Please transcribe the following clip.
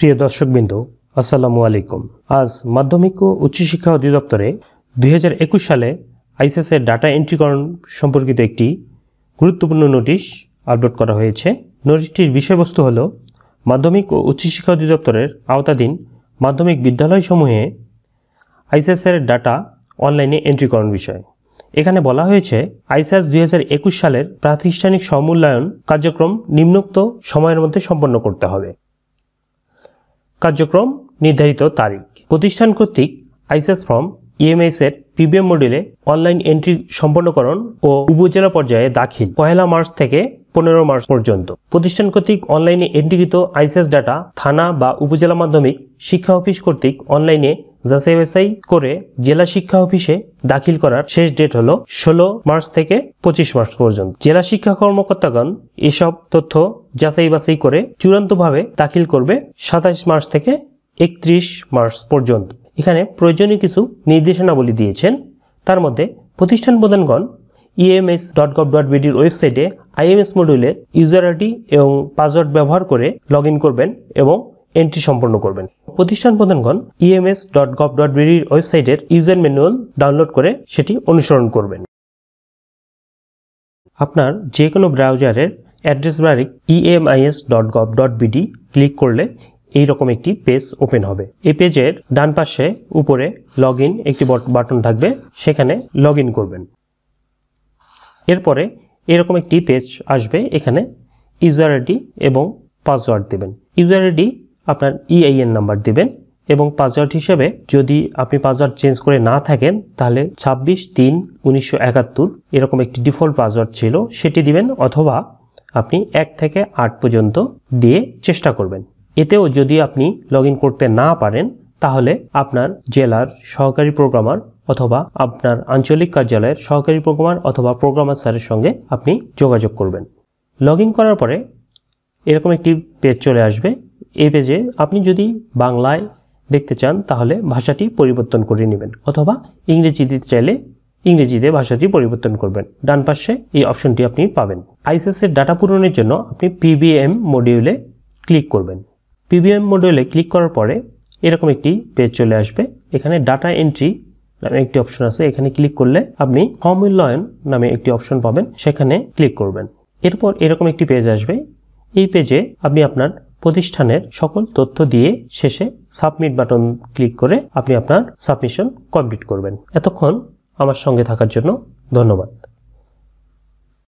প্রিয় দর্শকবৃন্দ আসসালামু আলাইকুম আজ মাধ্যমিক ও উচ্চশিক্ষা অধিদপ্তরে দুই সালে আইসিএসের ডাটা এন্ট্রিকরণ সম্পর্কিত একটি গুরুত্বপূর্ণ নোটিশ আপলোড করা হয়েছে নোটিশটির বিষয়বস্তু হল মাধ্যমিক ও উচ্চশিক্ষা অধিদপ্তরের আওতাধীন মাধ্যমিক বিদ্যালয়সমূহে আইসিএসের ডাটা অনলাইনে এন্ট্রিকরণ বিষয় এখানে বলা হয়েছে আইসিএস দুই সালের প্রাতিষ্ঠানিক সমূল্যায়ন কার্যক্রম নিম্নোক্ত সময়ের মধ্যে সম্পন্ন করতে হবে কার্যক্রম নির্ধারিত তারিখ প্রতিষ্ঠান কর্তৃক আইসিএস ফর্ম ইএমএস এর পিবিএম মডিউলে অনলাইন এন্ট্রি সম্পন্নকরণ ও উপজেলা পর্যায়ে দাখিল পহেলা মার্চ থেকে পনেরো মার্চ পর্যন্ত প্রতিষ্ঠান কর্তৃক অনলাইনে এন্ট্রিকৃত আইসিএস ডাটা থানা বা উপজেলা মাধ্যমিক শিক্ষা অফিস কর্তৃক অনলাইনে যাচাই বাছাই করে জেলা শিক্ষা অফিসে দাখিল করার শেষ ডেট হলো ষোলো মার্চ থেকে পঁচিশ মার্চ পর্যন্ত জেলা শিক্ষা কর্মকর্তাগণ এসব তথ্য যাচাই বাছাই করে চূড়ান্তভাবে দাখিল করবে সাতাশ মার্চ থেকে একত্রিশ মার্চ পর্যন্ত এখানে প্রয়োজনীয় কিছু নির্দেশনাবলী দিয়েছেন তার মধ্যে প্রতিষ্ঠান প্রধানগণ ইএমএস ডট গভ ডট বিডির ওয়েবসাইটে আইএমএস মডিউলের ইউজার আইডি এবং পাসওয়ার্ড ব্যবহার করে লগ করবেন এবং এন্ট্রি সম্পন্ন করবেন প্রতিষ্ঠান প্রধানগণ EMS e dot gov dot বিডির ওয়েবসাইটের ইউজার ম্যানুয়াল ডাউনলোড করে সেটি অনুসরণ করবেন আপনার যে কোনো ব্রাউজারের অ্যাড্রেস বারে EMIS dot gov dot BD click করলে এই রকম একটি পেজ ওপেন হবে এই পেজের ডান পাশে উপরে লগ একটি বাটন থাকবে সেখানে লগ করবেন এরপরে এরকম একটি পেজ আসবে এখানে ইউজার আইডি এবং পাসওয়ার্ড দেবেন ইউজার আইডি আপনার ইআইএন e নাম্বার দিবেন এবং পাসওয়ার্ড হিসেবে যদি আপনি পাসওয়ার্ড চেঞ্জ করে না থাকেন তাহলে ছাব্বিশ তিন উনিশশো একাত্তর এরকম একটি ডিফল্ট পাসওয়ার্ড ছিল সেটি দিবেন অথবা আপনি এক থেকে আট পর্যন্ত দিয়ে চেষ্টা করবেন এতেও যদি আপনি লগ করতে না পারেন তাহলে আপনার জেলার সহকারী প্রোগ্রামার অথবা আপনার আঞ্চলিক কার্যালয়ের সহকারী প্রোগ্রামার অথবা প্রোগ্রামার স্যারের সঙ্গে আপনি যোগাযোগ করবেন লগ করার পরে এরকম একটি পেজ চলে আসবে এ পেজে আপনি যদি বাংলায় দেখতে চান তাহলে ভাষাটি পরিবর্তন করে নেবেন অথবা ইংরেজি দিতে চাইলে ইংরেজিতে ভাষাটি পরিবর্তন করবেন ডান পাশে এই অপশনটি আপনি পাবেন আইসিএসের ডাটা পূরণের জন্য আপনি পিবিএম মডিউলে ক্লিক করবেন পিবিএম মডিউলে ক্লিক করার পরে এরকম একটি পেজ চলে আসবে এখানে ডাটা এন্ট্রি নামে একটি অপশন আছে এখানে ক্লিক করলে আপনি ফর্মূল্যায়ন নামে একটি অপশন পাবেন সেখানে ক্লিক করবেন এরপর এরকম একটি পেজ আসবে এই পেজে আপনি আপনার প্রতিষ্ঠানের সকল তথ্য দিয়ে শেষে সাবমিট বাটন ক্লিক করে আপনি আপনার সাবমিশন কমপ্লিট করবেন এতক্ষণ আমার সঙ্গে থাকার জন্য ধন্যবাদ